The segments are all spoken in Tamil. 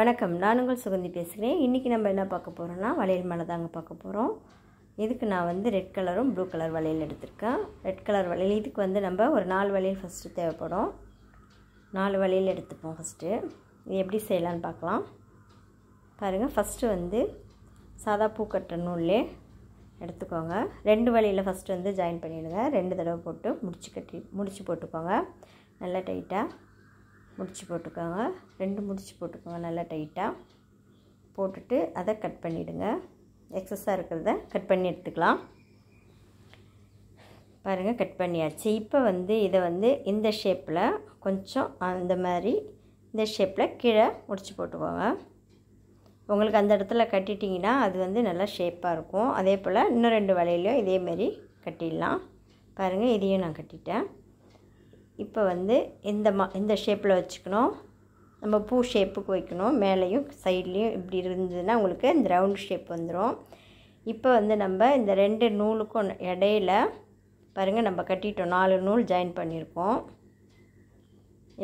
வணக்கம் நான் உங்கள் சுகந்தி பேசுகிறேன் இன்றைக்கி நம்ம என்ன பார்க்க போகிறோம்னா வளையல் மேலே தாங்க பார்க்க போகிறோம் இதுக்கு நான் வந்து ரெட் கலரும் ப்ளூ கலர் வளையல் எடுத்திருக்கேன் ரெட் கலர் வளையல் இதுக்கு வந்து நம்ம ஒரு நாலு வளையல் ஃபஸ்ட்டு தேவைப்படும் நாலு வளையல் எடுத்துப்போம் ஃபஸ்ட்டு இது எப்படி செய்யலான்னு பார்க்கலாம் பாருங்கள் ஃபஸ்ட்டு வந்து சாதா பூ கட்டுற நூல்லே எடுத்துக்கோங்க ரெண்டு வழியில் ஃபஸ்ட்டு வந்து ஜாயின் பண்ணிவிடுங்க ரெண்டு தடவை போட்டு முடிச்சு கட்டி முடிச்சு போட்டுக்கோங்க நல்லா டைட்டாக முடிச்சு போட்டுக்கோங்க ரெண்டு முடிச்சு போட்டுக்கோங்க நல்லா டைட்டாக போட்டுட்டு அதை கட் பண்ணிவிடுங்க எக்ஸஸாக இருக்கிறத கட் பண்ணி எடுத்துக்கலாம் பாருங்கள் கட் பண்ணியாச்சு இப்போ வந்து இதை வந்து இந்த ஷேப்பில் கொஞ்சம் அந்த மாதிரி இந்த ஷேப்பில் கீழே முடிச்சு போட்டுக்கோங்க உங்களுக்கு அந்த இடத்துல கட்டிட்டிங்கன்னா அது வந்து நல்லா ஷேப்பாக இருக்கும் அதே போல் இன்னும் ரெண்டு வலையிலையும் இதேமாரி கட்டிடலாம் பாருங்கள் இதையும் நான் கட்டிட்டேன் இப்போ வந்து இந்த மா இந்த ஷேப்பில் வச்சுக்கணும் நம்ம பூ ஷேப்புக்கு வைக்கணும் மேலேயும் சைட்லேயும் இப்படி இருந்ததுன்னா உங்களுக்கு இந்த ரவுண்ட் ஷேப் வந்துடும் இப்போ வந்து நம்ம இந்த ரெண்டு நூலுக்கும் இடையில பாருங்கள் நம்ம கட்டிட்டோம் நாலு நூல் ஜாயின் பண்ணியிருக்கோம்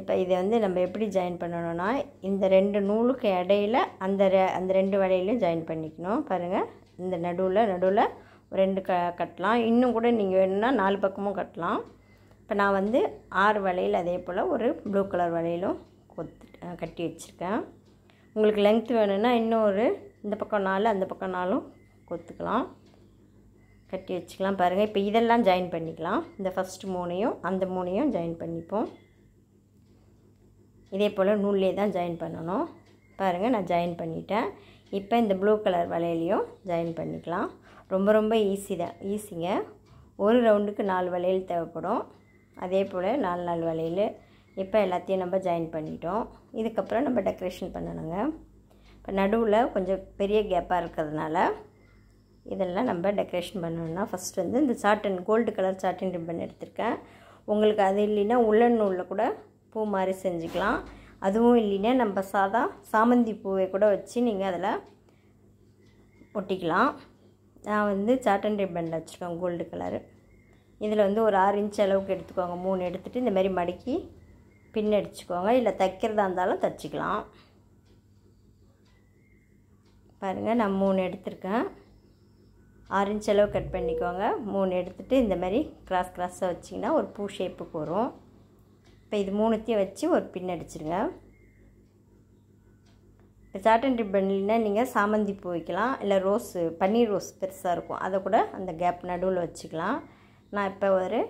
இப்போ இதை வந்து நம்ம எப்படி ஜாயின் பண்ணணும்னா இந்த ரெண்டு நூலுக்கு இடையில அந்த ரெ அந்த ரெண்டு வலையிலையும் ஜாயின் பண்ணிக்கணும் பாருங்கள் இந்த நடுவில் நடுவில் ரெண்டு க கட்டலாம் இன்னும் கூட நீங்கள் வேணும்னா நாலு பக்கமும் கட்டலாம் இப்போ நான் வந்து ஆறு வளையல் அதே போல் ஒரு ப்ளூ கலர் வளையலும் கொத்து கட்டி வச்சுருக்கேன் உங்களுக்கு லென்த்து வேணும்னா இன்னொரு இந்த பக்கம் நாலு அந்த பக்கம் நாலும் கொத்துக்கலாம் கட்டி வச்சுக்கலாம் பாருங்கள் இப்போ இதெல்லாம் ஜாயின் பண்ணிக்கலாம் இந்த ஃபஸ்ட்டு மூணையும் அந்த மூணையும் ஜாயின் பண்ணிப்போம் இதே போல் நூல்லே தான் ஜாயின் பண்ணணும் பாருங்கள் நான் ஜாயின் பண்ணிட்டேன் இப்போ இந்த ப்ளூ கலர் வளையலையும் ஜாயின் பண்ணிக்கலாம் ரொம்ப ரொம்ப ஈஸி தான் ஈஸிங்க ஒரு ரவுண்டுக்கு நாலு வளையல் தேவைப்படும் அதே போல் நாலு நாள் வளையல் இப்போ எல்லாத்தையும் நம்ம ஜாயின் பண்ணிட்டோம் இதுக்கப்புறம் நம்ம டெக்கரேஷன் பண்ணணுங்க இப்போ நடுவில் கொஞ்சம் பெரிய கேப்பாக இருக்கிறதுனால இதெல்லாம் நம்ம டெக்கரேஷன் பண்ணணும்னா ஃபஸ்ட் வந்து இந்த satin gold colour satin ribbon எடுத்திருக்கேன் உங்களுக்கு அது இல்லைன்னா உள்ளன் நூலில் கூட பூ மாதிரி செஞ்சுக்கலாம் அதுவும் இல்லைன்னா நம்ம சாதா சாமந்தி பூவை கூட வச்சு நீங்கள் அதில் ஒட்டிக்கலாம் நான் வந்து சாட்டன் ரிப்பன் வச்சுருக்கேன் கோல்டு கலரு இதில் வந்து ஒரு ஆறு இன்ச் அளவுக்கு எடுத்துக்கோங்க மூணு எடுத்துகிட்டு இந்தமாரி மடக்கி பின் அடிச்சுக்கோங்க இல்லை தைக்கிறதா இருந்தாலும் தைச்சிக்கலாம் பாருங்கள் நான் மூணு எடுத்திருக்கேன் ஆறு இன்ச் அளவு கட் பண்ணிக்கோங்க மூணு எடுத்துகிட்டு இந்த மாதிரி கிராஸ் கிராஸாக வச்சிங்கன்னா ஒரு பூ ஷேப்புக்கு வரும் இப்போ இது மூணுத்தையும் வச்சு ஒரு பின் அடிச்சிடுங்க இப்போ சாட்டன் ரிப்பன்லாம் நீங்கள் சாமந்தி பூ வைக்கலாம் இல்லை ரோஸு பன்னீர் ரோஸ் பெருசாக இருக்கும் அதை கூட அந்த கேப் நடுவில் வச்சுக்கலாம் நான் இப்போ ஒரு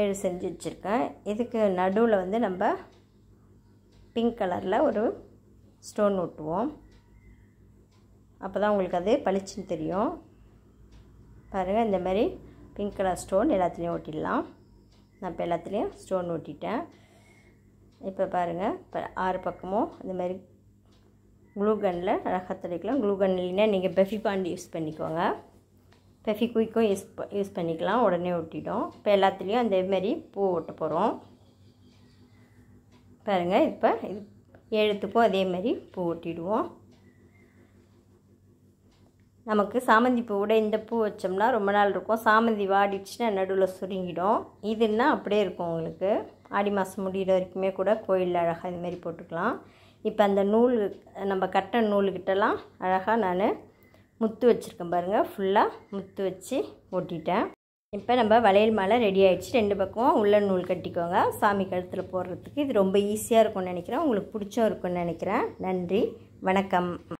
ஏழு செஞ்சு வச்சுருக்கேன் இதுக்கு நடுவில் வந்து நம்ம பிங்க் கலரில் ஒரு ஸ்டோன் ஒட்டுவோம் அப்போ தான் உங்களுக்கு அது பளிச்சுன்னு தெரியும் பாருங்கள் இந்த மாதிரி பிங்க் கலர் ஸ்டோன் எல்லாத்துலேயும் ஒட்டிடலாம் நான் இப்போ எல்லாத்துலேயும் ஸ்டோன் ஒட்டிட்டேன் இப்போ பாருங்கள் இப்போ ஆறு பக்கமும் இந்த மாதிரி அழகாக ரகத்தடிக்கலாம் குளூகன் இல்லைன்னா நீங்கள் பெஃபி பாண்ட் யூஸ் பண்ணிக்கோங்க பெஃபி குயிக்கும் யூஸ் யூஸ் பண்ணிக்கலாம் உடனே ஒட்டிடும் இப்போ எல்லாத்துலேயும் அதேமாரி பூ ஒட்ட போகிறோம் பாருங்கள் இப்போ இது எழுத்துக்கும் அதேமாரி பூ ஒட்டிடுவோம் நமக்கு சாமந்தி பூ கூட இந்த பூ வச்சோம்னா ரொம்ப நாள் இருக்கும் சாமந்தி வாடிடுச்சுன்னா நடுவில் சுருங்கிடும் இதுன்னா அப்படியே இருக்கும் உங்களுக்கு ஆடி மாதம் முடிகிற வரைக்குமே கூட கோயிலில் அழகாக இதுமாரி போட்டுக்கலாம் இப்போ அந்த நூல் நம்ம கட்டின நூல்கிட்டலாம் அழகாக நான் முத்து வச்சுருக்கேன் பாருங்கள் ஃபுல்லாக முத்து வச்சு ஒட்டிட்டேன் இப்போ நம்ம வளையல் மாலை ரெடி ஆகிடுச்சு ரெண்டு பக்கம் உள்ள நூல் கட்டிக்கோங்க சாமி கழுத்தில் போடுறதுக்கு இது ரொம்ப ஈஸியாக இருக்கும்னு நினைக்கிறேன் உங்களுக்கு பிடிச்சும் இருக்கும்னு நினைக்கிறேன் நன்றி வணக்கம்